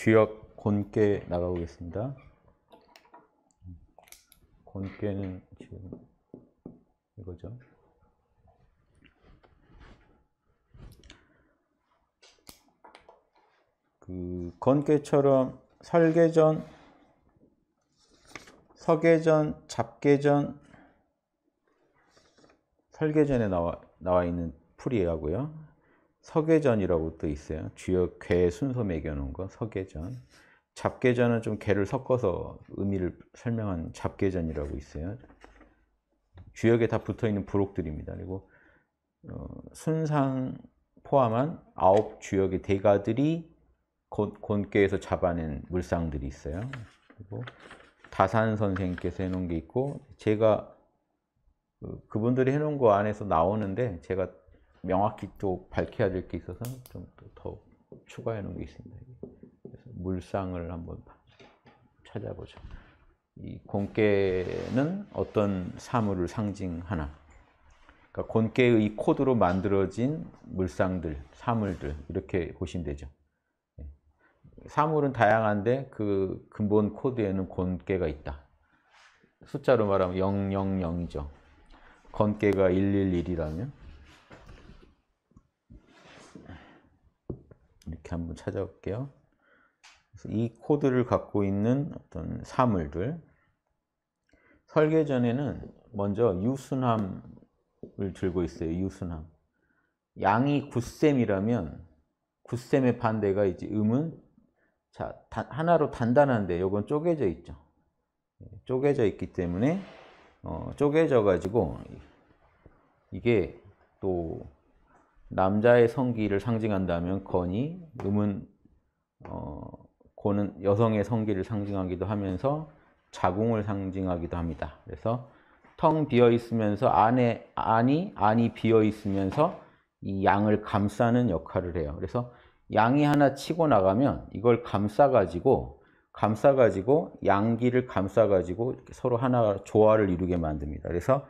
주역 곤께 나가보겠습니다. 곤께는 지금 이거죠. 그건께처럼 설계전, 서계전, 잡계전, 설계전에 나와 나와 있는 풀이라고요 석계전이라고 또 있어요. 주요 괴 순서 매겨놓은 거 석계전. 잡계전은 좀 개를 섞어서 의미를 설명한 잡계전이라고 있어요. 주역에 다 붙어 있는 부록들입니다. 그리고 어, 순상 포함한 아홉 주역의 대가들이 곤계에서 잡아낸 물상들이 있어요. 그리고 다산 선생께서 해놓은 게 있고 제가 그, 그분들이 해놓은 거 안에서 나오는데 제가 명확히 또 밝혀야 될 게 있어서 좀 더 추가해 놓은 게 있습니다. 그래서 물상을 한번 찾아보죠. 이 곤깨는 어떤 사물을 상징하나? 그러니까 곤깨의 코드로 만들어진 물상들, 사물들 이렇게 보시면 되죠. 예. 사물은 다양한데 그 근본 코드에는 곤깨가 있다. 숫자로 말하면 000이죠. 건깨가 111이라면 이렇게 한번 찾아볼게요. 이 코드를 갖고 있는 어떤 사물들 설계 전에는 먼저 유순함을 들고 있어요. 유순함. 양이 9셈이라면 9셈의 반대가 이제 음은 자 단, 하나로 단단한데 이건 쪼개져 있죠. 쪼개져 있기 때문에 어, 쪼개져 가지고 이게 또 남자의 성기를 상징한다면 건이, 음은 어, 고는 여성의 성기를 상징하기도 하면서 자궁을 상징하기도 합니다. 그래서 텅 비어 있으면서 안에 안이 안이 비어 있으면서 이 양을 감싸는 역할을 해요. 그래서 양이 하나 치고 나가면 이걸 감싸 가지고 감싸 가지고 양기를 감싸 가지고 서로 하나 조화를 이루게 만듭니다. 그래서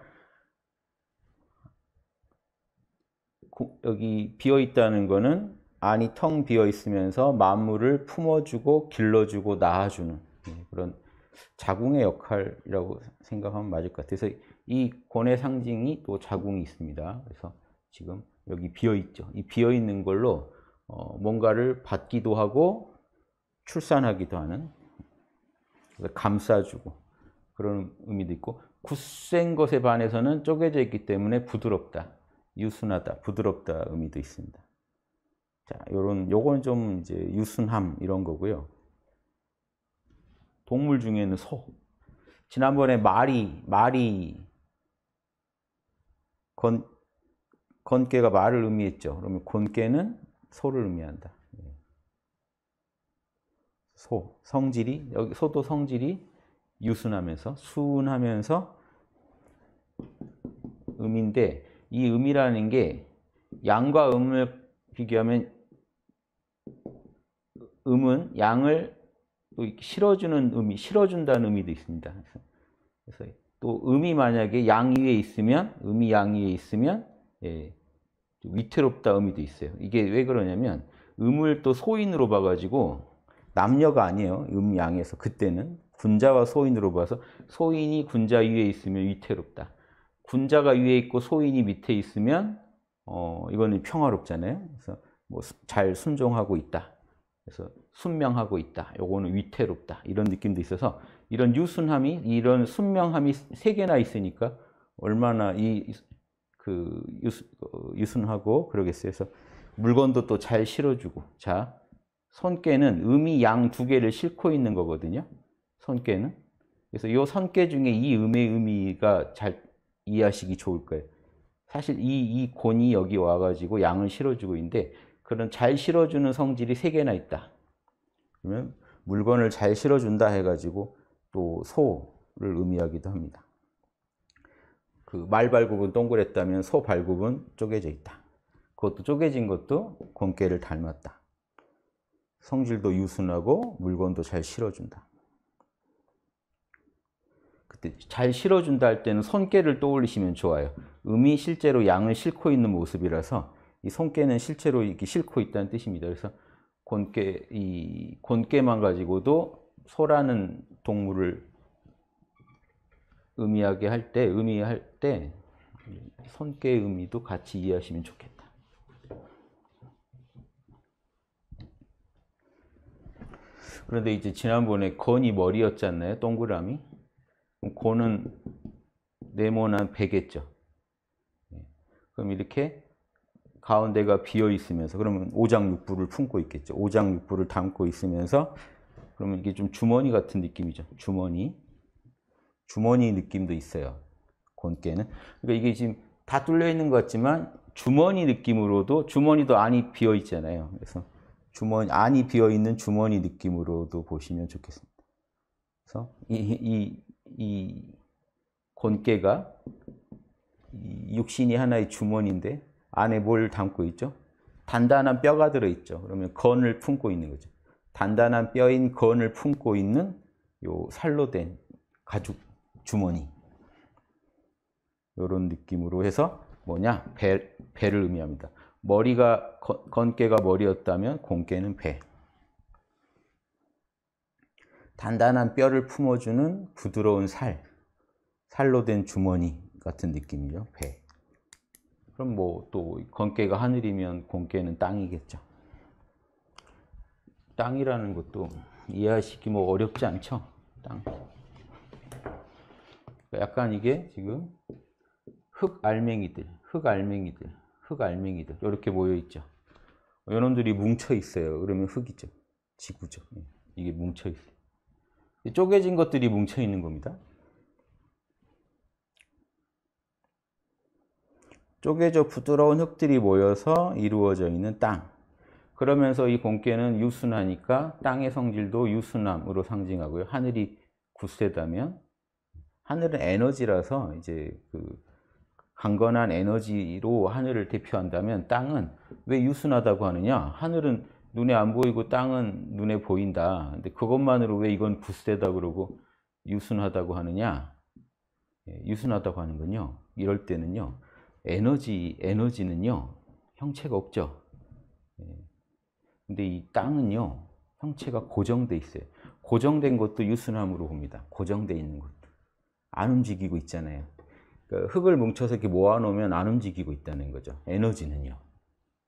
여기 비어 있다는 거는 안이 텅 비어 있으면서 만물을 품어주고 길러주고 낳아주는 예, 그런 자궁의 역할이라고 생각하면 맞을 것 같아서 이 권의 상징이 또 자궁이 있습니다. 그래서 지금 여기 비어 있죠. 이 비어 있는 걸로 어, 뭔가를 받기도 하고 출산하기도 하는 감싸주고 그런 의미도 있고 굳센 것에 반해서는 쪼개져 있기 때문에 부드럽다. 유순하다, 부드럽다 의미도 있습니다. 자, 요런 요건 좀 이제 유순함 이런 거고요. 동물 중에는 소. 지난번에 말이 말이 건 건깨가 말을 의미했죠. 그러면 건깨는 소를 의미한다. 예. 소 성질이 여기 소도 성질이 유순하면서 순하면서 음인데 이 음이라는 게 양과 음을 비교하면 음은 양을 또 실어주는 음이 실어준다는 의미도 있습니다. 그래서 또 음이 만약에 양 위에 있으면, 음이 양 위에 있으면 예, 위태롭다 의미도 있어요. 이게 왜 그러냐면 음을 또 소인으로 봐가지고 남녀가 아니에요. 음 양에서 그때는 군자와 소인으로 봐서 소인이 군자 위에 있으면 위태롭다. 군자가 위에 있고 소인이 밑에 있으면 어, 이거는 평화롭잖아요. 그래서 뭐 잘 순종하고 있다. 그래서 순명하고 있다. 요거는 위태롭다. 이런 느낌도 있어서 이런 유순함이 이런 순명함이 세 개나 있으니까 얼마나 이그 어, 유순하고 그러겠어요. 그래서 물건도 또 잘 실어주고 자 손깨는 음이 양 두 개를 싣고 있는 거거든요. 손깨는 그래서 이손깨 중에 이 음의 의미가 잘 이해하시기 좋을 거예요. 사실 이, 이 곤이 여기 와가지고 양을 실어주고 있는데 그런 잘 실어주는 성질이 세 개나 있다. 그러면 물건을 잘 실어준다 해가지고 또 소를 의미하기도 합니다. 그 말 발굽은 동그랬다면 소 발굽은 쪼개져 있다. 그것도 쪼개진 것도 곤깨를 닮았다. 성질도 유순하고 물건도 잘 실어준다. 그때 잘 실어준다 할 때는 손깨를 떠올리시면 좋아요. 음이 실제로 양을 싣고 있는 모습이라서 이 손깨는 실제로 이렇게 싣고 있다는 뜻입니다. 그래서 곤깨 이 곤깨만 가지고도 소라는 동물을 의미하게 할 때 의미할 때 손깨의 의미도 같이 이해하시면 좋겠다. 그런데 이제 지난번에 건이 머리였잖아요 동그라미. 그럼 고는 네모난 배겠죠. 예. 그럼 이렇게 가운데가 비어 있으면서 그러면 오장육부를 품고 있겠죠. 오장육부를 담고 있으면서 그러면 이게 좀 주머니 같은 느낌이죠. 주머니. 주머니 느낌도 있어요. 곤깨는. 그러니까 이게 지금 다 뚫려 있는 것 같지만 주머니 느낌으로도 주머니도 안이 비어 있잖아요. 그래서 주머니 안이 비어 있는 주머니 느낌으로도 보시면 좋겠습니다. 그래서 이, 이이 권깨가 육신이 하나의 주머니인데 안에 뭘 담고 있죠? 단단한 뼈가 들어있죠. 그러면 건을 품고 있는 거죠. 단단한 뼈인 건을 품고 있는 요 살로 된 가죽 주머니. 이런 느낌으로 해서 뭐냐? 배, 배를 의미합니다. 머리가, 건, 건깨가 머리였다면 공깨는 배. 단단한 뼈를 품어주는 부드러운 살, 살로 된 주머니 같은 느낌이죠. 배. 그럼 뭐 또 건깨가 하늘이면 공깨는 땅이겠죠. 땅이라는 것도 이해하시기 뭐 어렵지 않죠. 땅. 그러니까 약간 이게 지금 흙 알맹이들, 흙 알맹이들, 흙 알맹이들 이렇게 모여 있죠. 요놈들이 뭉쳐 있어요. 그러면 흙이죠. 지구죠. 예, 이게 뭉쳐 있어요. 쪼개진 것들이 뭉쳐 있는 겁니다. 쪼개져 부드러운 흙들이 모여서 이루어져 있는 땅. 그러면서 이 공께는 유순하니까 땅의 성질도 유순함으로 상징하고요. 하늘이 구세다면 하늘은 에너지라서 이제 그 강건한 에너지로 하늘을 대표한다면 땅은 왜 유순하다고 하느냐? 하늘은 눈에 안 보이고 땅은 눈에 보인다. 근데 그것만으로 왜 이건 구세다 그러고 유순하다고 하느냐? 예, 유순하다고 하는군요. 이럴 때는요. 에너지, 에너지는요. 형체가 없죠. 예. 근데 이 땅은요. 형체가 고정돼 있어요. 고정된 것도 유순함으로 봅니다. 고정돼 있는 것도. 안 움직이고 있잖아요. 그러니까 흙을 뭉쳐서 이렇게 모아놓으면 안 움직이고 있다는 거죠. 에너지는요.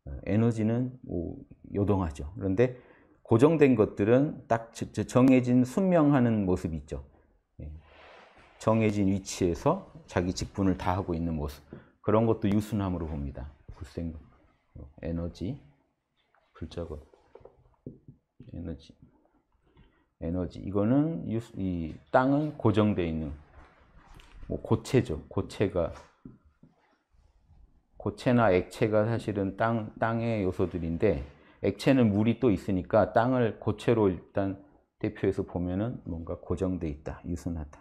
어, 에너지는 뭐 요동하죠. 그런데 고정된 것들은 딱 정해진 순명하는 모습이 있죠. 예. 정해진 위치에서 자기 직분을 다 하고 있는 모습. 그런 것도 유순함으로 봅니다. 불생 어, 에너지 불자것 에너지 에너지 이거는 유, 이 땅은 고정되어 있는 뭐 고체죠. 고체가 고체나 액체가 사실은 땅, 땅의 요소들인데 액체는 물이 또 있으니까 땅을 고체로 일단 대표해서 보면은 뭔가 고정돼 있다, 유순하다.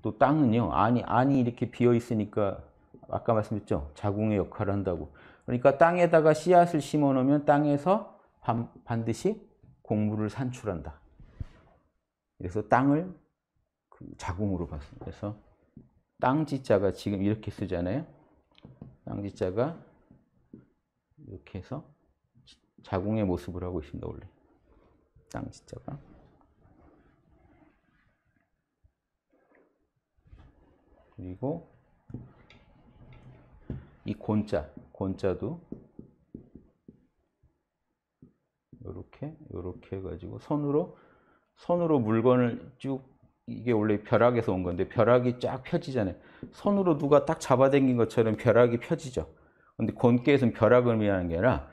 또 땅은요, 안이, 안이 이렇게 비어 있으니까 아까 말씀드렸죠? 자궁의 역할을 한다고. 그러니까 땅에다가 씨앗을 심어 놓으면 땅에서 반, 반드시 곡물을 산출한다. 그래서 땅을 그 자궁으로 봤습니다. 그래서 땅지자가 지금 이렇게 쓰잖아요. 땅지자가 이렇게 해서 자궁의 모습을 하고 있습니다. 원래 땅지자가 그리고 이 곤자, 곤자도 이렇게 이렇게 해가지고 손으로 손으로 물건을 쭉 이게 원래 벼락에서 온 건데 벼락이 쫙 펴지잖아요. 손으로 누가 딱 잡아당긴 것처럼 벼락이 펴지죠. 근데 곤깨에서는 벼락을 의미하는 게 아니라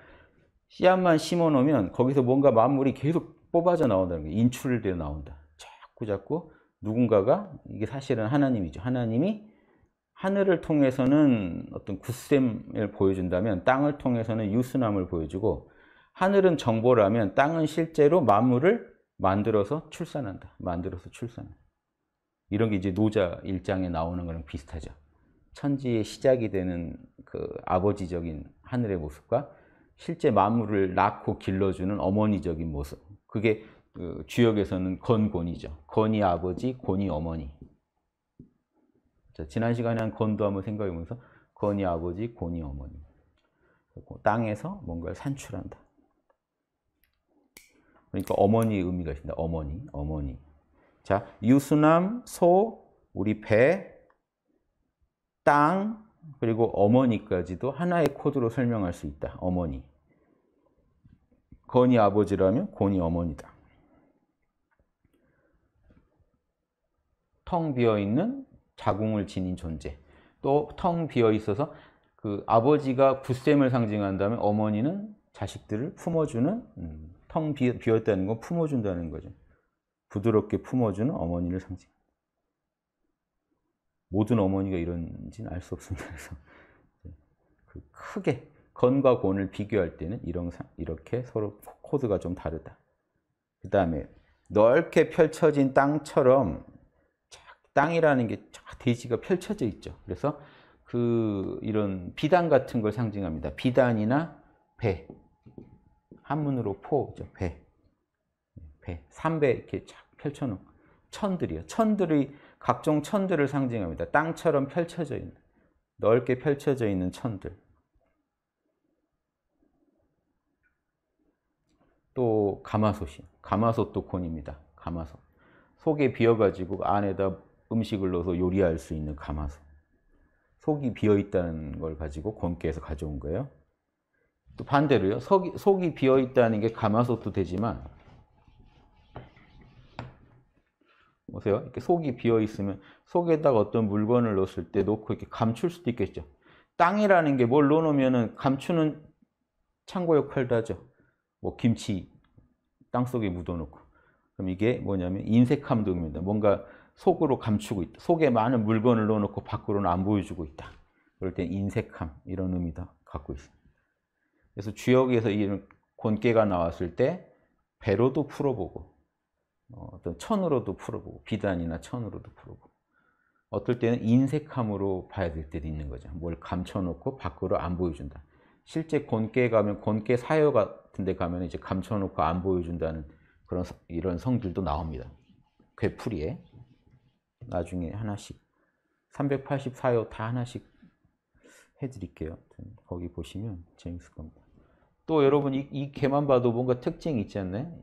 씨앗만 심어 놓으면 거기서 뭔가 만물이 계속 뽑아져 나온다는 게 인출돼 나온다. 자꾸 자꾸 누군가가 이게 사실은 하나님이죠. 하나님이 하늘을 통해서는 어떤 굳셈을 보여준다면 땅을 통해서는 유순함을 보여주고 하늘은 정보라면 땅은 실제로 만물을 만들어서 출산한다. 만들어서 출산한다. 이런 게 이제 노자 일장에 나오는 거랑 비슷하죠. 천지의 시작이 되는 그 아버지적인 하늘의 모습과 실제 만물을 낳고 길러주는 어머니적인 모습. 그게 그 주역에서는 건곤이죠. 건이 아버지, 곤이 어머니. 자, 지난 시간에 한 건도 한번 생각해 보면서 건이 아버지, 곤이 어머니. 땅에서 뭔가를 산출한다. 그러니까 어머니의 의미가 있습니다. 어머니, 어머니. 자, 유수남, 소, 우리 배, 땅, 그리고 어머니까지도 하나의 코드로 설명할 수 있다. 어머니. 건이 아버지라면 곤이 어머니다. 텅 비어있는 자궁을 지닌 존재. 또 텅 비어있어서 그 아버지가 굳셈을 상징한다면 어머니는 자식들을 품어주는 음, 텅 비었다는 건 품어준다는 거죠. 부드럽게 품어주는 어머니를 상징합니다. 모든 어머니가 이런지는 알 수 없습니다. 그래서 그 크게 건과 곤을 비교할 때는 이런, 이렇게 서로 코드가 좀 다르다. 그 다음에 넓게 펼쳐진 땅처럼 땅이라는 게 대지가 펼쳐져 있죠. 그래서 그 이런 비단 같은 걸 상징합니다. 비단이나 배. 한문으로 포죠. 배. 배, 삼배 이렇게 착 펼쳐놓은 천들이요. 천들이 각종 천들을 상징합니다. 땅처럼 펼쳐져 있는 넓게 펼쳐져 있는 천들. 또 가마솥이 가마솥도 콘입니다 가마솥 속에 비어가지고 안에다 음식을 넣어서 요리할 수 있는 가마솥. 속이 비어 있다는 걸 가지고 곤께서 가져온 거예요. 또 반대로요. 속이, 속이 비어 있다는 게 가마솥도 되지만 보세요. 이렇게 속이 비어 있으면 속에다가 어떤 물건을 넣었을 때 놓고 이렇게 감출 수도 있겠죠. 땅이라는 게 뭘 넣어놓으면 감추는 창고 역할도 하죠. 뭐 김치 땅 속에 묻어놓고. 그럼 이게 뭐냐면 인색함도 옵니다. 뭔가 속으로 감추고 있다. 속에 많은 물건을 넣어놓고 밖으로는 안 보여주고 있다. 그럴 땐 인색함 이런 의미다 갖고 있습니다. 그래서 주역에서 이런 곤깨가 나왔을 때 배로도 풀어보고 어, 어떤 천으로도 풀어보고 비단이나 천으로도 풀어보고 어떨 때는 인색함으로 봐야 될 때도 있는 거죠. 뭘 감춰놓고 밖으로 안 보여준다. 실제 곤께 가면 곤께 사요 같은 데 가면 이제 감춰놓고 안 보여준다는 그런 이런 성들도 나옵니다. 괴풀이에 나중에 하나씩 384요 다 하나씩 해드릴게요. 거기 보시면 재밌을 겁니다. 또 여러분 이, 이 개만 봐도 뭔가 특징이 있지 않나요?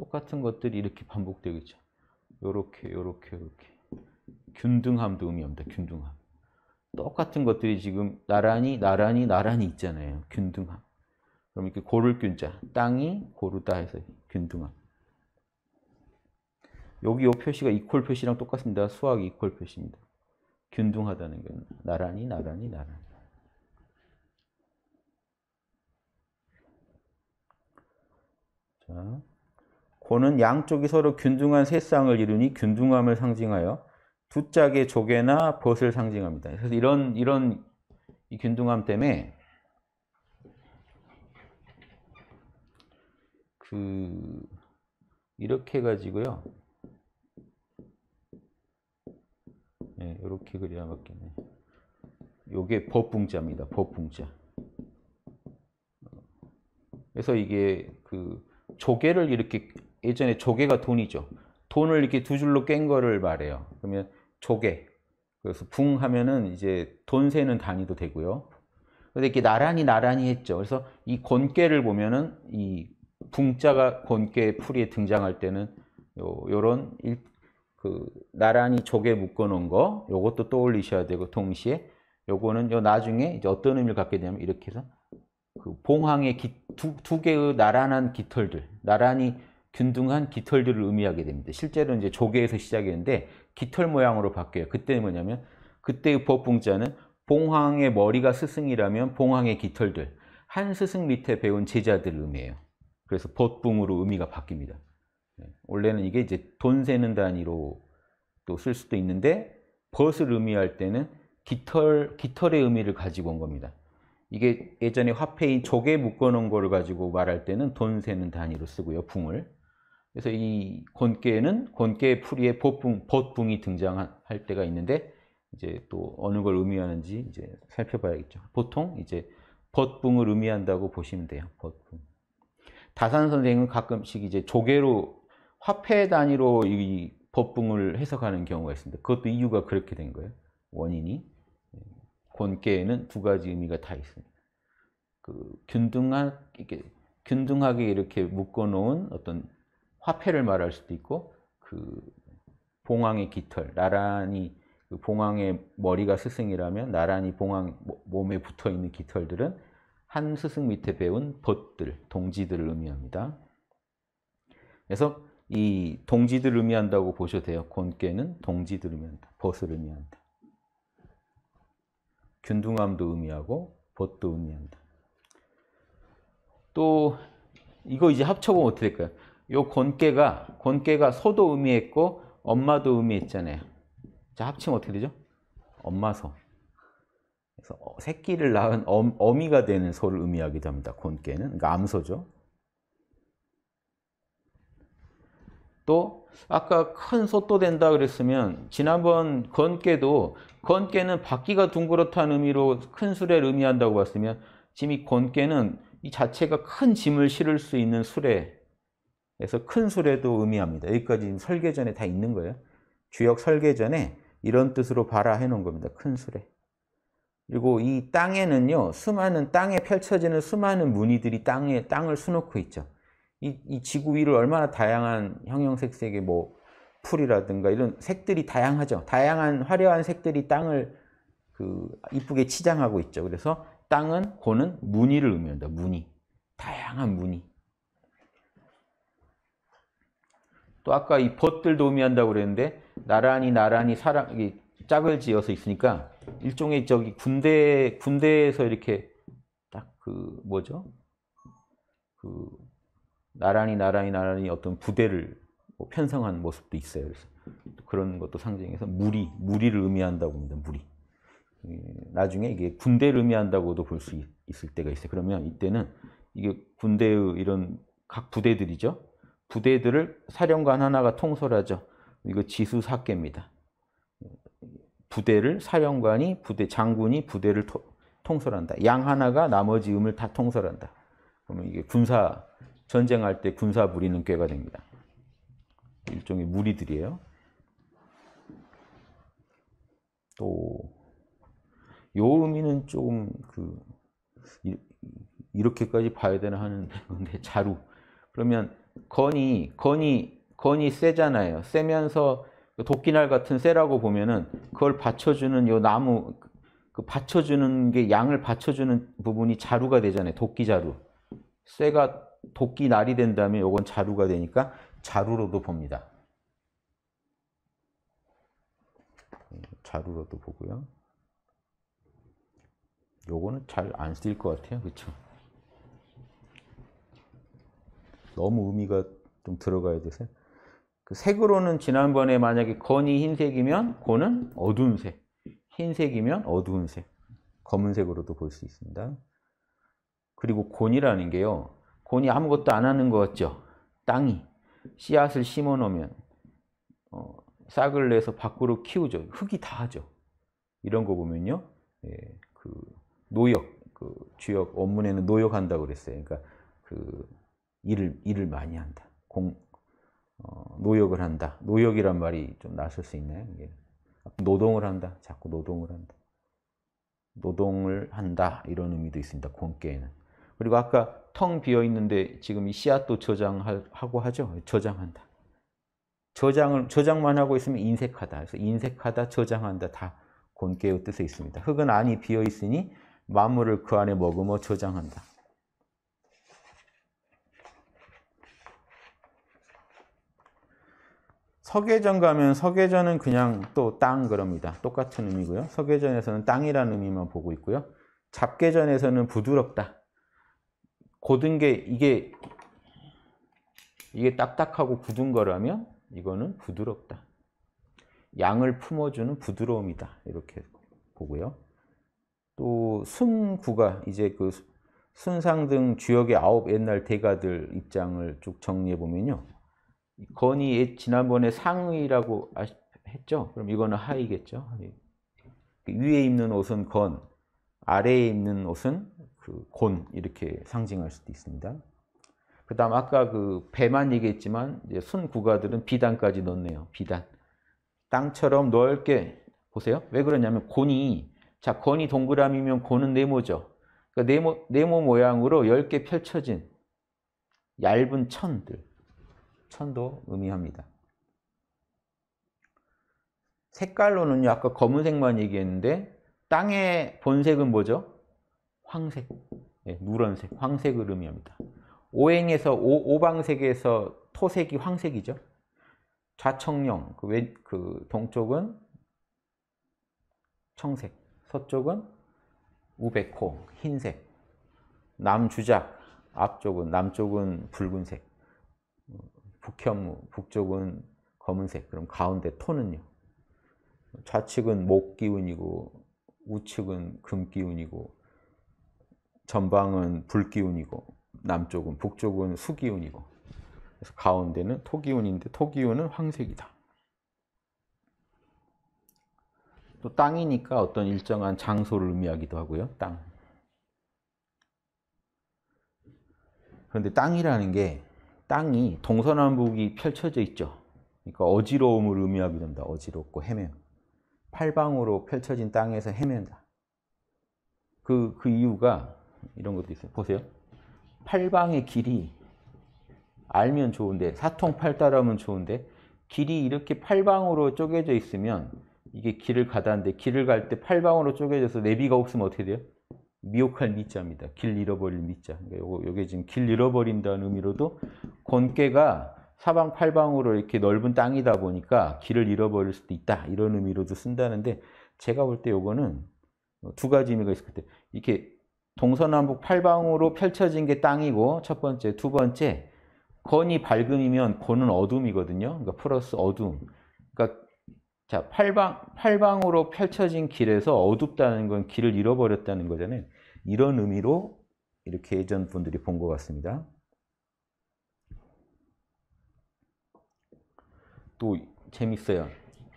똑같은 것들이 이렇게 반복되겠죠. 요렇게, 요렇게, 요렇게. 균등함도 의미 없다. 균등함. 똑같은 것들이 지금 나란히, 나란히, 나란히 있잖아요. 균등함. 그럼 이렇게 고를 균자. 땅이 고르다 해서 균등함. 여기 요 표시가 이퀄 표시랑 똑같습니다. 수학 이퀄 표시입니다. 균등하다는 거 나란히, 나란히, 나란히. 자. 고는 양쪽이 서로 균등한 세상을 이루니 균등함을 상징하여 두 짝의 조개나 벗을 상징합니다. 그래서 이런 이런 이 균등함 때문에 그 이렇게 해 가지고요. 네, 이렇게 그려야 맞겠네. 요게 법붕자입니다. 법붕자. 그래서 이게 그 조개를 이렇게 예전에 조개가 돈이죠. 돈을 이렇게 두 줄로 깬 거를 말해요. 그러면 조개. 그래서 붕 하면은 이제 돈 세는 단위도 되고요. 그래서 이렇게 나란히 나란히 했죠. 그래서 이권깨를 보면은 이 붕자가 곤깨 풀이에 등장할 때는 요, 요런 일, 그 나란히 조개 묶어 놓은 거 요것도 떠올리셔야 되고 동시에 요거는 요 나중에 이제 어떤 의미를 갖게 되냐면 이렇게 해서 그 봉황의 기, 두, 두 개의 나란한 깃털들 나란히 균등한 깃털들을 의미하게 됩니다. 실제로 이제 조개에서 시작했는데 깃털 모양으로 바뀌어요. 그때 뭐냐면 그때의 그 법붕자는 봉황의 머리가 스승이라면 봉황의 깃털들 한 스승 밑에 배운 제자들 의미예요. 그래서 법붕으로 의미가 바뀝니다. 네, 원래는 이게 이제 돈 세는 단위로 또 쓸 수도 있는데 벗을 의미할 때는 깃털 깃털의 의미를 가지고 온 겁니다. 이게 예전에 화폐인 조개 묶어놓은 거를 가지고 말할 때는 돈 세는 단위로 쓰고요, 붕을. 그래서 이권깨에는권곤의 풀이에 보풍, 보풍이 등장할 때가 있는데 이제 또 어느 걸 의미하는지 이제 살펴봐야겠죠. 보통 이제 벗붕을 의미한다고 보시면 돼요. 벗붕. 다산 선생은 가끔씩 이제 조개로 화폐 단위로 이 법붕을 해석하는 경우가 있습니다. 그것도 이유가 그렇게 된 거예요. 원인이 곤깨에는 두 가지 의미가 다 있습니다. 그 균등하게 이렇게 균등하게 이렇게 묶어놓은 어떤 화폐를 말할 수도 있고 그 봉황의 깃털, 나란히 그 봉황의 머리가 스승이라면 나란히 봉황 몸에 붙어 있는 깃털들은 한 스승 밑에 배운 벗들 동지들을 의미합니다. 그래서 이 동지들 을 의미한다고 보셔도 돼요. 곤께는 동지들 을 의미한다. 벗을 의미한다. 균등함도 의미하고 벗도 의미한다. 또 이거 이제 합쳐보면 어떻게 될까요? 요곤께가 곤깨가 소도 의미했고 엄마도 의미했잖아요. 자, 합치면 어떻게 되죠? 엄마소. 그래서 어, 새끼를 낳은 엄, 어미가 되는 소를 의미하기도 합니다. 곤께는 그러니까 암소죠. 또 아까 큰 소도 된다 그랬으면 지난번 건께도건께는 바퀴가 둥그렇다는 의미로 큰 수레를 의미한다고 봤으면 지금 이건께는이 자체가 큰 짐을 실을 수 있는 수레 그래서 큰 수레도 의미합니다. 여기까지 설계전에 다 있는 거예요. 주역 설계전에 이런 뜻으로 바라 해놓은 겁니다. 큰 수레. 그리고 이 땅에는요, 수많은 땅에 펼쳐지는 수많은 무늬들이 땅에 땅을 수놓고 있죠. 이, 이 지구 위를 얼마나 다양한 형형색색의 뭐 풀이라든가 이런 색들이 다양하죠. 다양한 화려한 색들이 땅을 그 이쁘게 치장하고 있죠. 그래서 땅은 고는 무늬를 의미한다. 무늬, 다양한 무늬. 또 아까 이 벗들도 의미한다고 그랬는데 나란히 나란히 사람 짝을 지어서 있으니까 일종의 저기 군대 군대에서 이렇게 딱 그 뭐죠? 그 나란히 나란히 나란히 어떤 부대를 뭐 편성한 모습도 있어요. 그래서 그런 것도 상징해서 무리 무리를 의미한다고 합니다. 무리 예, 나중에 이게 군대를 의미한다고도 볼 수 있을 때가 있어요. 그러면 이때는 이게 군대의 이런 각 부대들이죠. 부대들을 사령관 하나가 통솔하죠. 이거 지수사계입니다. 부대를 사령관이 부대 장군이 부대를 토, 통솔한다. 양 하나가 나머지 음을 다 통솔한다. 그러면 이게 군사 전쟁할 때 군사 부리는 꾀가 됩니다. 일종의 무리들이에요. 또요음이는 조금 그 이렇게까지 봐야 되나 하는데 자루 그러면 건이 건이 건이 세잖아요. 세면서 그 도끼날 같은 세라고 보면은 그걸 받쳐주는 요 나무 그 받쳐주는 게 양을 받쳐주는 부분이 자루가 되잖아요. 도끼 자루. 쇠가 도끼 날이 된다면 요건 자루가 되니까 자루로도 봅니다. 자루로도 보고요. 요거는 잘 안 쓰일 것 같아요. 그렇죠? 너무 의미가 좀 들어가야 돼서 그 색으로는 지난번에 만약에 건이 흰색이면 고는 어두운 색 흰색이면 어두운 색 검은색으로도 볼 수 있습니다 그리고 곤이라는 게요 곤이 아무것도 안 하는 것 같죠 땅이 씨앗을 심어 놓으면 어, 싹을 내서 밖으로 키우죠 흙이 다 하죠 이런 거 보면요 예, 그 노역 그 주역 원문에는 노역한다고 그랬어요 그러니까 그 일을, 일을 많이 한다. 공, 어, 노역을 한다. 노역이란 말이 좀 나설 수있나 이게. 노동을 한다. 자꾸 노동을 한다. 노동을 한다. 이런 의미도 있습니다. 공께에는. 그리고 아까 텅 비어 있는데 지금 이 씨앗도 저장하고 하죠. 저장한다. 저장을 저장만 하고 있으면 인색하다. 그래서 인색하다, 저장한다 다 곤께의 뜻에 있습니다. 흙은 안이 비어 있으니 만물을 그 안에 머금어 저장한다. 서계전 가면 서계전은 그냥 또 땅 그럽니다. 똑같은 의미고요. 서계전에서는 땅이라는 의미만 보고 있고요. 잡계전에서는 부드럽다. 고든 게 이게 이게 딱딱하고 굳은 거라면 이거는 부드럽다. 양을 품어주는 부드러움이다. 이렇게 보고요. 또 순구가 이제 그 순상 등 주역의 아홉 옛날 대가들 입장을 쭉 정리해 보면요. 건이 지난번에 상의라고 했죠? 그럼 이거는 하의겠죠? 그 위에 입는 옷은 건, 아래에 입는 옷은 그 곤 이렇게 상징할 수도 있습니다. 그 다음 아까 그 배만 얘기했지만 순구가들은 비단까지 넣네요. 비단. 땅처럼 넓게 보세요. 왜 그러냐면 곤이 자 건이 동그라미면 곤은 네모죠. 그러니까 네모, 네모 모양으로 10개 펼쳐진 얇은 천들 천도 의미합니다. 색깔로는요. 아까 검은색만 얘기했는데 땅의 본색은 뭐죠? 황색, 네, 누런색, 황색을 의미합니다. 오행에서 오, 방색에서 토색이 황색이죠. 좌청령, 그, 왼, 그 동쪽은 청색, 서쪽은 우백호, 흰색, 남주작, 앞쪽은 남쪽은 붉은색, 북현무, 북쪽은 검은색, 그럼 가운데 톤은요 좌측은 목기운이고 우측은 금기운이고 전방은 불기운이고 남쪽은 북쪽은 수기운이고 그래서 가운데는 토기운인데 토기운은 황색이다. 또 땅이니까 어떤 일정한 장소를 의미하기도 하고요. 땅. 그런데 땅이라는 게 땅이 동서남북이 펼쳐져 있죠. 그러니까 어지러움을 의미하게 됩니다. 어지럽고 헤매요. 팔방으로 펼쳐진 땅에서 헤맨다. 그, 그 이유가 이런 것도 있어요. 보세요. 팔방의 길이 알면 좋은데 사통팔달하면 좋은데 길이 이렇게 팔방으로 쪼개져 있으면 이게 길을 가다는데 길을 갈 때 팔방으로 쪼개져서 내비가 없으면 어떻게 돼요? 미혹할 미자입니다. 길 잃어버릴 미자. 그러니까 요게 지금 길 잃어버린다는 의미로도 권계가 사방 팔방으로 이렇게 넓은 땅이다 보니까 길을 잃어버릴 수도 있다 이런 의미로도 쓴다는데 제가 볼 때 요거는 두 가지 의미가 있을 것 같아요. 이렇게 동서남북 팔방으로 펼쳐진 게 땅이고 첫 번째, 두 번째 건이 밝음이면 건은 어둠이거든요. 그러니까 플러스 어둠. 그러니까 자, 팔방, 팔방으로 펼쳐진 길에서 어둡다는 건 길을 잃어버렸다는 거잖아요. 이런 의미로 이렇게 예전 분들이 본 것 같습니다. 또 재밌어요.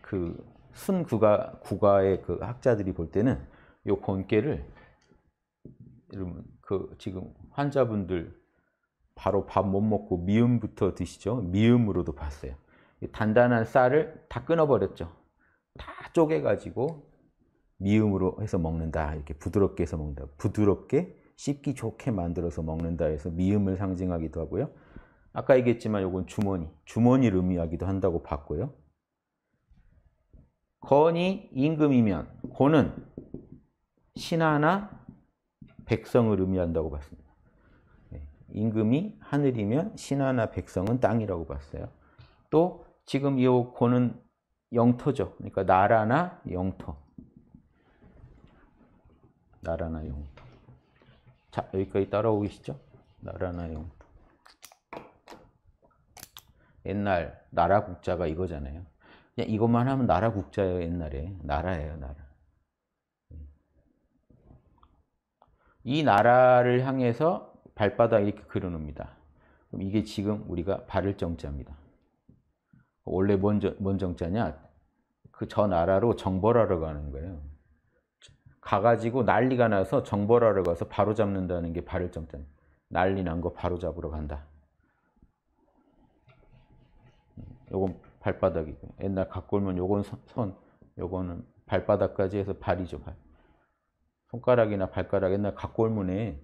그 순구가 구가의 그 학자들이 볼 때는 요 번개를 여러분 그 지금 환자분들 바로 밥 못 먹고 미음부터 드시죠. 미음으로도 봤어요. 단단한 쌀을 다 끊어버렸죠. 다 쪼개가지고 미음으로 해서 먹는다. 이렇게 부드럽게 해서 먹는다. 부드럽게 씹기 좋게 만들어서 먹는다 해서 미음을 상징하기도 하고요. 아까 얘기했지만 이건 주머니, 주머니를 의미하기도 한다고 봤고요. 건이 임금이면 고는 신하나 백성을 의미한다고 봤습니다. 네, 임금이 하늘이면 신하나 백성은 땅이라고 봤어요. 또 지금 이 고는 영토죠. 그러니까 나라나 영토. 나라나 영토. 자, 여기까지 따라오 시죠? 나라나 영토. 옛날 나라 국자가 이거잖아요. 그냥 이것만 하면 나라 국자예요, 옛날에. 나라예요, 나라. 이 나라를 향해서 발바닥 이렇게 그려놉니다. 그럼 이게 지금 우리가 바를 정자입니다. 원래 뭔, 뭔 정자냐? 그 저 나라로 정벌하러 가는 거예요. 가가지고 난리가 나서 정벌하러 가서 바로 잡는다는 게 바를 정자. 난리 난 거 바로 잡으러 간다. 요건 발바닥이고 옛날 각골면 요건 선, 요거는 발바닥까지 해서 발이죠 발. 손가락이나 발가락 옛날 각골문에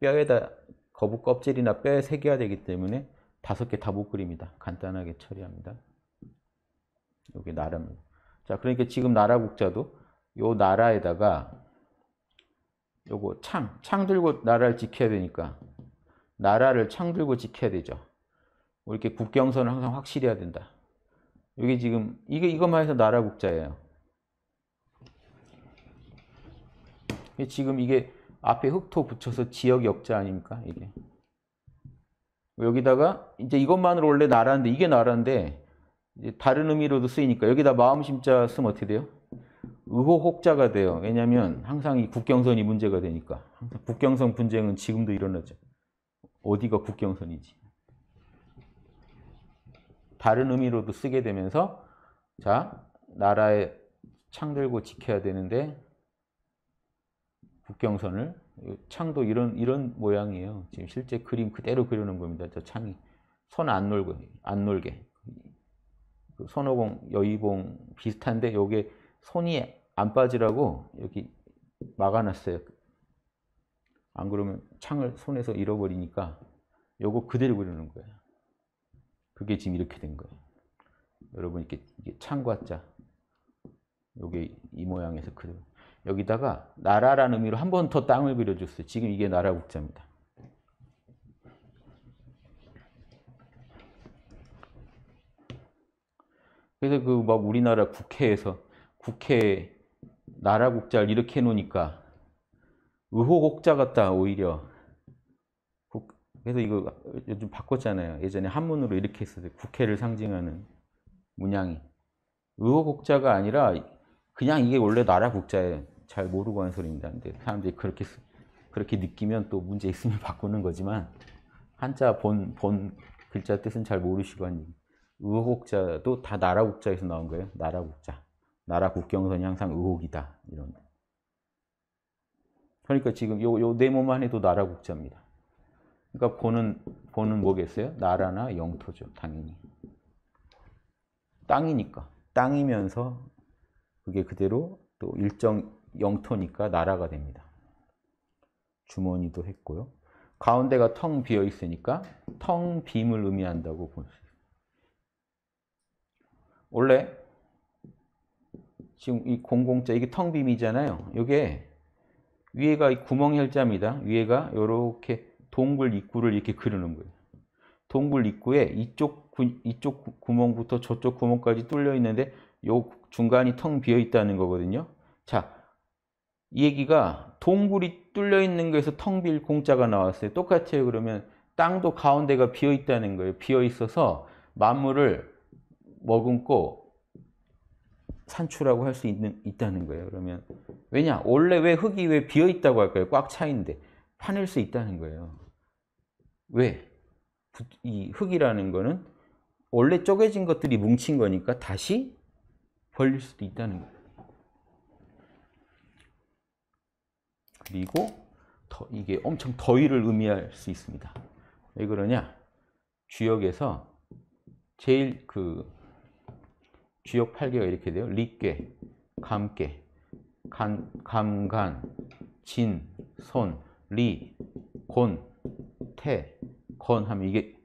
뼈에다 거북 껍질이나 뼈에 새겨야 되기 때문에 다섯 개 다목그림이다. 간단하게 처리합니다. 여기 나라입니다. 자, 그러니까 지금 나라 국자도 요 나라에다가 요거 창, 창 들고 나라를 지켜야 되니까 나라를 창 들고 지켜야 되죠. 뭐 이렇게 국경선을 항상 확실히 해야 된다. 여기 지금 이게 이것만 해서 나라 국자예요. 지금 이게 앞에 흑토 붙여서 지역 역자 아닙니까? 이게. 여기다가 이제 이것만으로 원래 나라인데 이게 나라인데 다른 의미로도 쓰이니까 여기다 마음심자 쓰면 어떻게 돼요? 의호혹자가 돼요. 왜냐하면 항상 이 국경선이 문제가 되니까 항상 국경선 분쟁은 지금도 일어나죠. 어디가 국경선이지? 다른 의미로도 쓰게 되면서 자 나라에 창 들고 지켜야 되는데 국경선을 창도 이런 이런 모양이에요. 지금 실제 그림 그대로 그리는 겁니다. 저 창이 손 안 놀고 안 놀게 손오공, 그 여의봉 비슷한데 요게 손이 안 빠지라고 여기 막아놨어요. 안 그러면 창을 손에서 잃어버리니까 요거 그대로 그리는 거예요. 그게 지금 이렇게 된 거예요. 여러분 이렇게 이게 창과자 요게 이 모양에서 그대로 여기다가 나라라는 의미로 한 번 더 땅을 그려줬어요. 지금 이게 나라 국자입니다. 그래서 그 막 우리나라 국회에서 국회 나라 국자를 이렇게 해놓으니까 의호곡자 같다 오히려 그래서 이거 요즘 바꿨잖아요 예전에 한문으로 이렇게 했어요 국회를 상징하는 문양이 의호곡자가 아니라 그냥 이게 원래 나라 국자예요 잘 모르고 하는 소리입니다 근데 사람들이 그렇게 그렇게 느끼면 또 문제 있으면 바꾸는 거지만 한자 본, 본 글자 뜻은 잘 모르시고 하는 의혹자도 다 나라 국자에서 나온 거예요. 나라 국자. 나라 국경선이 항상 의혹이다. 이런. 그러니까 지금 요, 요 네모만 해도 나라 국자입니다. 그러니까 보는, 보는 뭐겠어요? 나라나 영토죠. 당연히. 땅이니까. 땅이면서 그게 그대로 또 일정 영토니까 나라가 됩니다. 주머니도 했고요. 가운데가 텅 비어 있으니까 텅 빔을 의미한다고 볼수요 원래 지금 이 공공자 이게 텅 빔이잖아요. 이게 위에가 이 구멍 혈자입니다. 위에가 이렇게 동굴 입구를 이렇게 그리는 거예요. 동굴 입구에 이쪽 구, 이쪽 구멍부터 저쪽 구멍까지 뚫려 있는데 요 중간이 텅 비어 있다는 거거든요. 자, 이 얘기가 동굴이 뚫려 있는 거에서 텅 빌 공짜가 나왔어요. 똑같아요. 그러면 땅도 가운데가 비어 있다는 거예요. 비어 있어서 만물을 머금고 산출하고 할 수있다는 거예요. 그러면 왜냐? 원래 왜 흙이 왜 비어 있다고 할까요? 꽉차있는데 파낼 수 있다는 거예요. 왜? 이 흙이라는 거는 원래 쪼개진 것들이 뭉친 거니까 다시 벌릴 수도 있다는 거예요. 그리고 이게 엄청 더위를 의미할 수 있습니다. 왜 그러냐? 주역에서 제일 그 주역 8개가 이렇게 돼요. 리깨, 감깨, 간, 감간, 진, 손, 리, 곤, 태, 건 하면 이게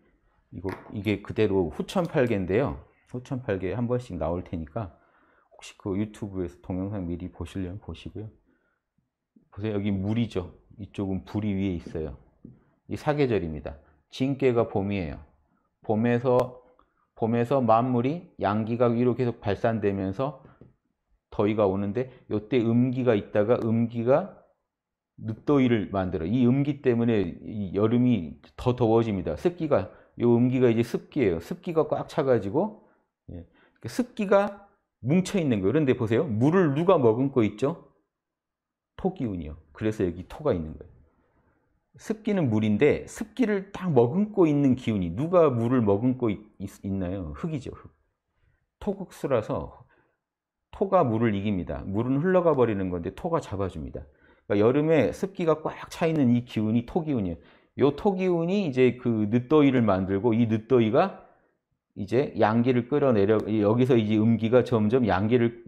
이거 이게 그대로 후천8개인데요 후천팔계 한 번씩 나올 테니까 혹시 그 유튜브에서 동영상 미리 보시려면 보시고요. 보세요. 여기 물이죠. 이쪽은 불이 위에 있어요. 이 사계절입니다. 진깨가 봄이에요. 봄에서 봄에서 만물이 양기가 위로 계속 발산되면서 더위가 오는데 이때 음기가 있다가 음기가 늦더위를 만들어. 이 음기 때문에 이 여름이 더 더워집니다. 습기가 이 음기가 이제 습기예요. 습기가 꽉 차가지고 예. 그러니까 습기가 뭉쳐 있는 거예요. 그런데 보세요. 물을 누가 머금고 있죠? 토기운이요. 그래서 여기 토가 있는 거예요. 습기는 물인데 습기를 딱 머금고 있는 기운이 누가 물을 머금고 있, 있나요? 흙이죠. 흙. 토극수라서 토가 물을 이깁니다. 물은 흘러가 버리는 건데 토가 잡아줍니다. 그러니까 여름에 습기가 꽉 차 있는 이 기운이 토기운이에요. 요 토기운이 이제 그 늦더위를 만들고 이 늦더위가 이제 양기를 끌어내려 여기서 이제 음기가 점점 양기를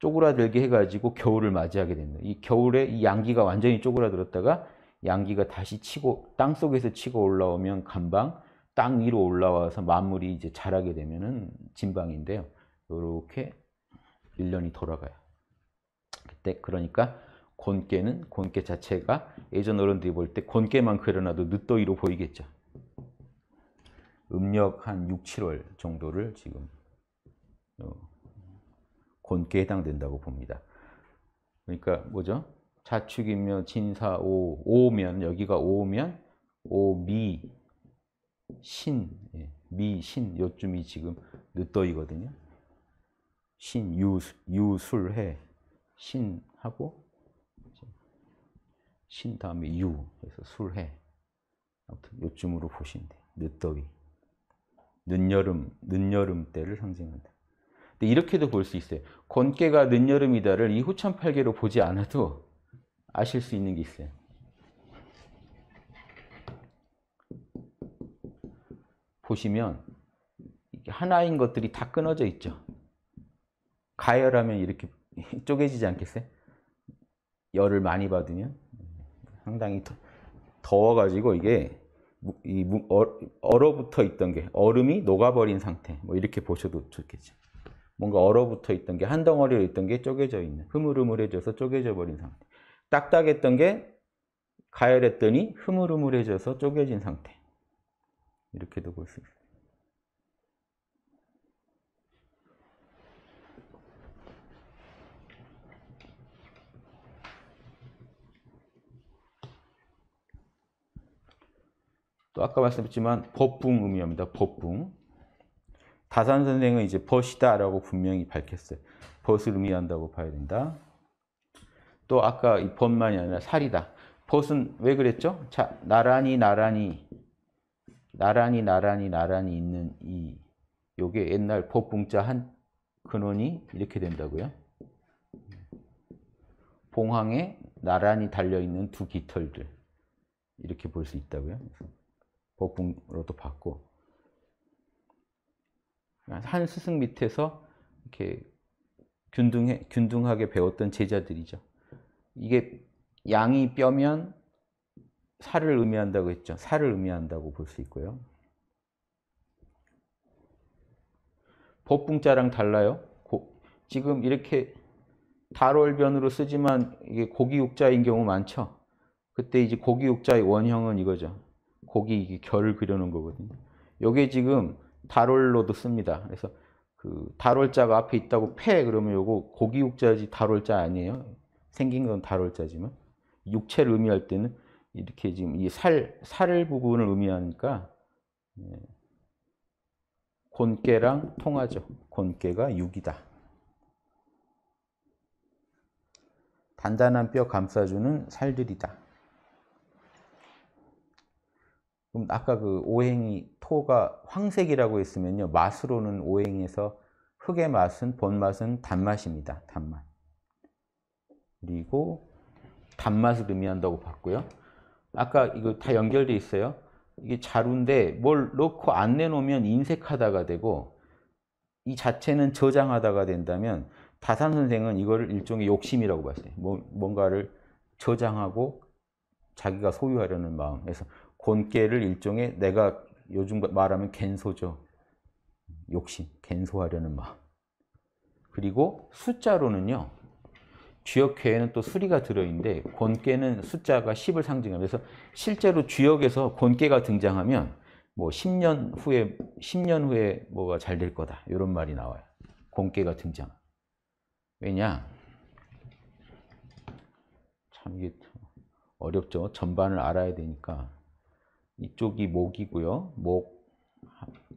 쪼그라들게 해가지고 겨울을 맞이하게 됩니다. 이 겨울에 이 양기가 완전히 쪼그라들었다가 양기가 다시 치고 땅 속에서 치고 올라오면 간방, 땅 위로 올라와서 마무리 이제 자라게 되면은 진방인데요. 이렇게 1년이 돌아가요. 그때 그러니까 곤깨는 곤깨 자체가 예전 어른들이 볼 때 곤깨만 그려놔도 늦더위로 보이겠죠. 음력 한 6, 7월 정도를 지금 곤깨에 해당된다고 봅니다. 그러니까 뭐죠? 자축이며 진사 오, 오면 여기가 오면 오미 신, 예, 미, 신 요쯤이 지금 늦더이거든요. 신, 유, 유술해 신하고 신 다음에 유 그래서 술해 아무튼 요쯤으로 보시면 늦더위 늦여름 늦여름 때를 상징한다. 근데 이렇게도 볼 수 있어요. 권계가 늦여름이다를 이 후천팔계로 보지 않아도 아실 수 있는 게 있어요. 보시면 하나인 것들이 다 끊어져 있죠. 가열하면 이렇게 쪼개지지 않겠어요? 열을 많이 받으면 상당히 더워가지고 이게 이 얼어붙어 있던 게 얼음이 녹아버린 상태 뭐 이렇게 보셔도 좋겠죠. 뭔가 얼어붙어 있던 게 한 덩어리로 있던 게 쪼개져 있는 흐물흐물해져서 쪼개져 버린 상태. 딱딱했던 게 가열했더니 흐물흐물해져서 쪼개진 상태 이렇게도 볼 수 있습니다. 또 아까 말씀드렸지만 법붕 의미합니다 법붕. 다산 선생은 이제 벗이다라고 분명히 밝혔어요. 벗을 의미한다고 봐야 된다. 또 아까 이 벗만이 아니라 살이다. 벗은 왜 그랬죠? 자, 나란히 나란히 나란히 나란히 나란히 있는 이 요게 옛날 법붕자 한 근원이 이렇게 된다고요. 봉황에 나란히 달려 있는 두 깃털들 이렇게 볼 수 있다고요. 법붕으로도 봤고 한 스승 밑에서 이렇게 균등해 균등하게 배웠던 제자들이죠. 이게 양이 뼈면 살을 의미한다고 했죠. 살을 의미한다고 볼 수 있고요. 복붕자랑 달라요. 고, 지금 이렇게 달월변으로 쓰지만 이게 고기육자인 경우 많죠. 그때 이제 고기육자의 원형은 이거죠. 고기 이게 결을 그려놓은 거거든요. 요게 지금 달월로도 씁니다. 그래서 그 달월자가 앞에 있다고 패 그러면 요거 고기육자지 달월자 아니에요. 생긴 건 다롤자지만 육체를 의미할 때는 이렇게 지금 이 살, 살 부분을 의미하니까 예, 곤깨랑 통하죠. 곤깨가 육이다. 단단한 뼈 감싸주는 살들이다. 그럼 아까 그 오행이 토가 황색이라고 했으면요. 맛으로는 오행에서 흙의 맛은 본맛은 단맛입니다. 단맛. 그리고 단맛을 의미한다고 봤고요. 아까 이거 다 연결돼 있어요. 이게 자루인데 뭘 넣고 안 내놓으면 인색하다가 되고 이 자체는 저장하다가 된다면 다산 선생은 이거를 일종의 욕심이라고 봤어요. 뭐, 뭔가를 저장하고 자기가 소유하려는 마음. 그래서 곤깨를 일종의 내가 요즘 말하면 갠소죠. 욕심, 갠소하려는 마음. 그리고 숫자로는요. 주역회에는 또 수리가 들어있는데 권께는 숫자가 10을 상징하면서 실제로 주역에서 권께가 등장하면 뭐 10년 후에 10년 후에 뭐가 잘 될 거다 이런 말이 나와요. 권께가 등장. 왜냐? 참 이게 어렵죠. 전반을 알아야 되니까 이쪽이 목이고요. 목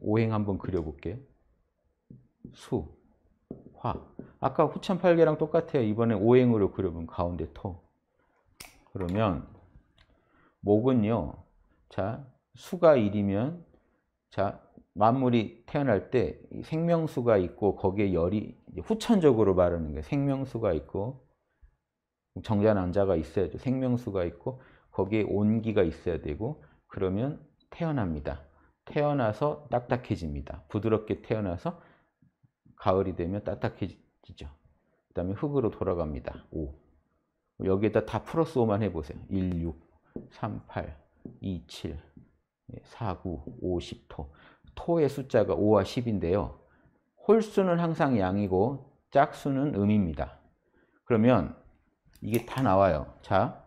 오행 한번 그려볼게. 수 화. 아, 아까 후천팔계랑 똑같아요. 이번에 오행으로 그려본 가운데 토. 그러면 목은요. 자, 수가 1이면 자, 만물이 태어날 때 생명수가 있고 거기에 열이 후천적으로 말하는 게 생명수가 있고 정자 난자가 있어야죠. 생명수가 있고 거기에 온기가 있어야 되고 그러면 태어납니다. 태어나서 딱딱해집니다. 부드럽게 태어나서 가을이 되면 따뜻해지죠그 다음에 흙으로 돌아갑니다. 5. 여기에다 다 플러스 5만 해보세요. 1, 6, 3, 8, 2, 7, 4, 9, 5, 10토. 토의 숫자가 5와 10인데요. 홀수는 항상 양이고 짝수는 음입니다. 그러면 이게 다 나와요. 자,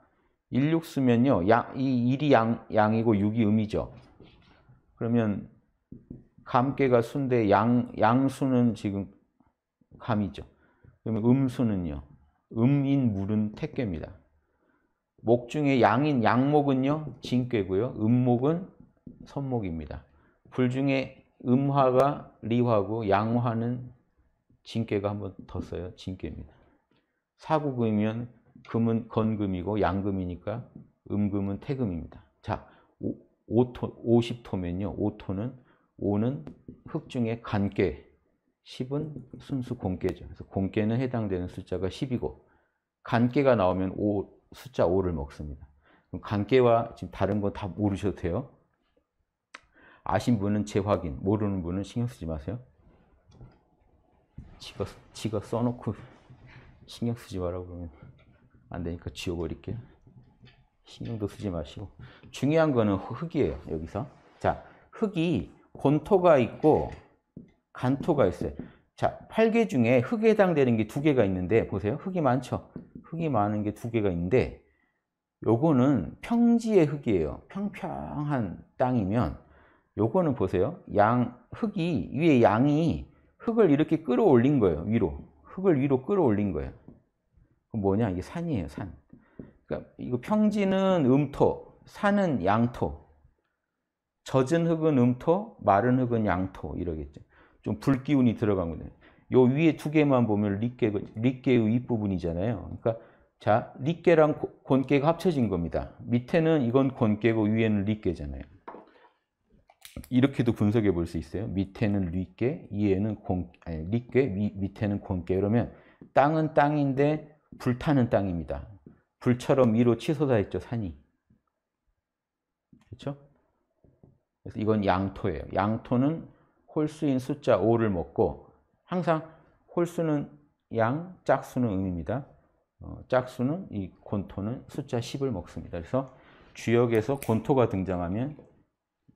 1, 6 쓰면요. 양, 이 1이 양, 양이고 6이 음이죠. 그러면 감개가 순대 양, 양수는 지금 감이죠. 그러면 음수는요. 음인 물은 택괴입니다. 목 중에 양인 양목은요. 진괴고요. 음목은 선목입니다. 불 중에 음화가 리화고 양화는 진괴가 한번 덧어요. 진괴입니다. 사구금이면 금은 건금이고 양금이니까 음금은 태금입니다. 자, 5, 5토, 50토면요. 5토는 5는 흙 중에 간깨, 10은 순수 공깨죠. 그래서 공깨는 해당되는 숫자가 10이고 간깨가 나오면 5, 숫자 5를 먹습니다. 그럼 간깨와 지금 다른 거다 모르셔도 돼요. 아신 분은 재확인, 모르는 분은 신경 쓰지 마세요. 지가, 지가 써놓고 신경 쓰지 마라 그러면 안 되니까 지워버릴게요. 신경도 쓰지 마시고 중요한 거는 흙이에요 여기서 자 흙이 곤토가 있고 간토가 있어요. 자, 8개 중에 흙에 해당되는 게 두 개가 있는데 보세요. 흙이 많죠. 흙이 많은 게 두 개가 있는데 요거는 평지의 흙이에요. 평평한 땅이면 요거는 보세요. 양 흙이 위에 양이 흙을 이렇게 끌어올린 거예요. 위로. 흙을 위로 끌어올린 거예요. 뭐냐? 이게 산이에요, 산. 그러니까 이거 평지는 음토, 산은 양토. 젖은 흙은 음토, 마른 흙은 양토 이러겠죠. 좀 불기운이 들어간 거네요. 요 위에 두 개만 보면 리께, 리께의 윗부분이잖아요. 그러니까 자, 리께랑 곤깨가 합쳐진 겁니다. 밑에는 이건 곤깨고 위에는 리께잖아요. 이렇게도 분석해 볼 수 있어요. 밑에는 리께, 위에는 곤, 아니, 리께, 위, 밑에는 곤깨. 그러면 땅은 땅인데 불타는 땅입니다. 불처럼 위로 치솟아 있죠, 산이. 그렇죠? 그래서 이건 양토예요. 양토는 홀수인 숫자 5를 먹고 항상 홀수는 양, 짝수는 음입니다. 어, 짝수는 이 곤토는 숫자 10을 먹습니다. 그래서 주역에서 곤토가 등장하면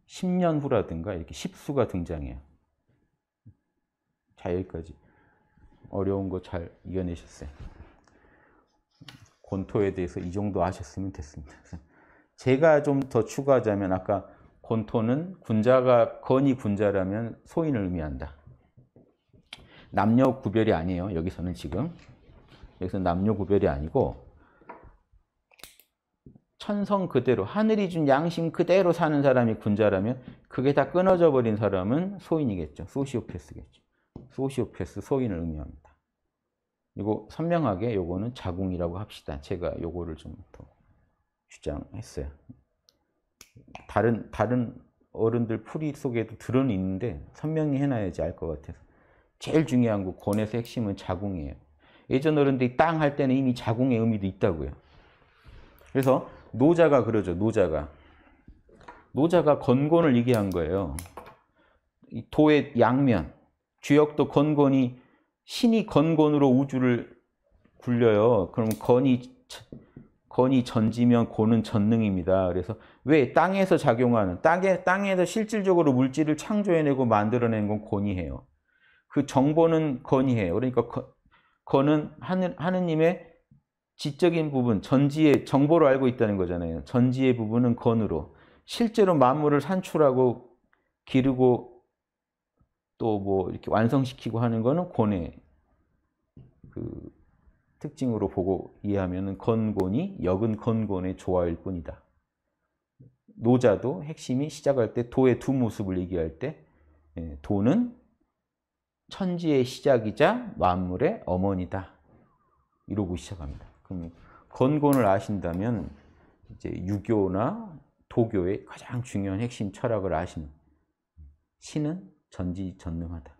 10년 후라든가 이렇게 10수가 등장해요. 자 여기까지 어려운 거 잘 이겨내셨어요. 곤토에 대해서 이 정도 아셨으면 됐습니다. 제가 좀 더 추가하자면 아까 권토는 군자가 건이 군자라면 소인을 의미한다. 남녀 구별이 아니에요. 여기서는 지금 여기서 남녀 구별이 아니고 천성 그대로 하늘이 준 양심 그대로 사는 사람이 군자라면 그게 다 끊어져 버린 사람은 소인이겠죠. 소시오패스겠죠. 소시오패스 소인을 의미합니다. 그리 선명하게 요거는 자궁이라고 합시다. 제가 요거를 좀 더 주장했어요. 다른 다른 어른들 풀이 속에도 들은 있는데 선명히 해놔야지 알 것 같아서 제일 중요한 거 권에서 핵심은 자궁이에요. 예전 어른들이 땅 할 때는 이미 자궁의 의미도 있다고요. 그래서 노자가 그러죠. 노자가 노자가 건곤을 얘기한 거예요. 도의 양면 주역도 건곤이 신이 건곤으로 우주를 굴려요. 그럼 건이 건이 전지면 고는 전능입니다. 그래서 왜 땅에서 작용하는 땅에 땅에서 실질적으로 물질을 창조해내고 만들어낸 건 건이해요. 그 정보는 건이해요. 그러니까 건은 하늘 하느님의 지적인 부분, 전지의 정보로 알고 있다는 거잖아요. 전지의 부분은 건으로 실제로 만물을 산출하고 기르고 또 뭐 이렇게 완성시키고 하는 거는 건의 그 특징으로 보고 이해하면 건곤이 역은 건곤의 조화일 뿐이다. 노자도 핵심이 시작할 때 도의 두 모습을 얘기할 때 예, 도는 천지의 시작이자 만물의 어머니다. 이러고 시작합니다. 그럼 건곤을 아신다면 이제 유교나 도교의 가장 중요한 핵심 철학을 아시는 신은 전지전능하다.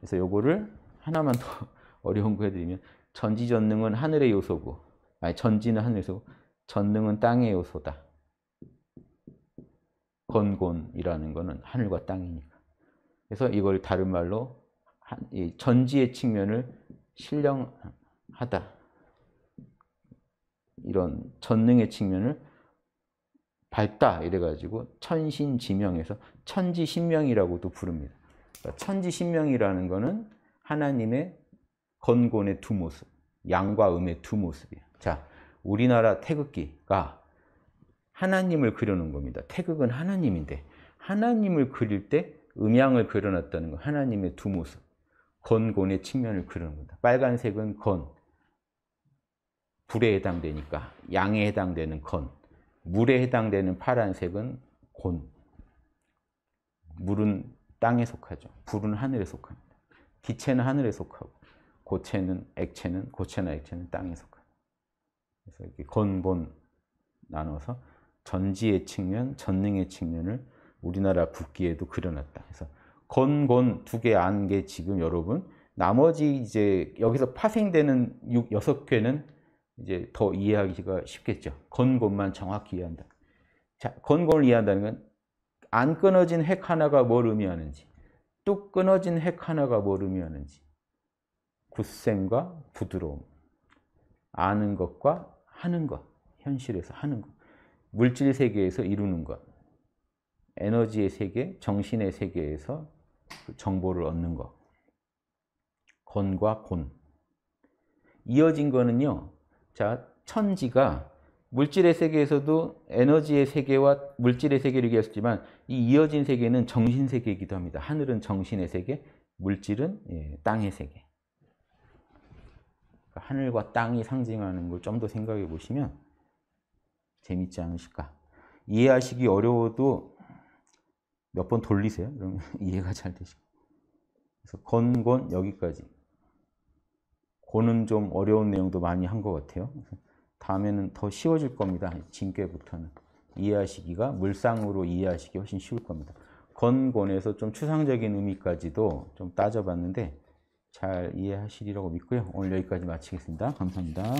그래서 요거를 하나만 더 어려운 거 해드리면 전지전능은 하늘의 요소고 아니 전지는 하늘에서 전능은 땅의 요소다. 건곤이라는 것은 하늘과 땅이니까. 그래서 이걸 다른 말로 전지의 측면을 신령하다. 이런 전능의 측면을 밝다 이래가지고 천신지명에서 천지신명이라고도 부릅니다. 그러니까 천지신명이라는 것은 하나님의 건곤의 두 모습, 양과 음의 두 모습이야. 자, 우리나라 태극기가 하나님을 그려놓은 겁니다. 태극은 하나님인데 하나님을 그릴 때 음양을 그려놨다는 거 하나님의 두 모습, 건곤의 측면을 그리는 겁니다. 빨간색은 건, 불에 해당되니까 양에 해당되는 건, 물에 해당되는 파란색은 곤. 물은 땅에 속하죠. 불은 하늘에 속합니다. 기체는 하늘에 속하고 고체는 액체는 고체나 액체는 땅에 속한. 그. 그래서 이렇게 건본 나눠서 전지의 측면, 전능의 측면을 우리나라 국기에도 그려놨다. 그래서 건곤 두개안개 지금 여러분 나머지 이제 여기서 파생되는 6, 6개는 이제 더 이해하기가 쉽겠죠. 건곤만 정확히 이해한다. 자, 건곤을 이해한다는 건 안 끊어진 핵 하나가 뭘 의미하는지 또 끊어진 핵 하나가 뭘 의미하는지 굳셈과 부드러움, 아는 것과 하는 것, 현실에서 하는 것, 물질 세계에서 이루는 것, 에너지의 세계, 정신의 세계에서 그 정보를 얻는 것, 건과 곤. 이어진 거는요, 자, 천지가 물질의 세계에서도 에너지의 세계와 물질의 세계를 얘기했지만 이 이어진 세계는 정신 세계이기도 합니다. 하늘은 정신의 세계, 물질은 예, 땅의 세계. 그러니까 하늘과 땅이 상징하는 걸 좀 더 생각해 보시면 재밌지 않으실까. 이해하시기 어려워도 몇 번 돌리세요. 그러면 이해가 잘 되시고. 그래서 건건 여기까지. 고는 좀 어려운 내용도 많이 한 것 같아요. 다음에는 더 쉬워질 겁니다. 진괴부터는. 이해하시기가 물상으로 이해하시기 훨씬 쉬울 겁니다. 건곤에서 좀 추상적인 의미까지도 좀 따져봤는데 잘 이해하시리라고 믿고요. 오늘 여기까지 마치겠습니다. 감사합니다.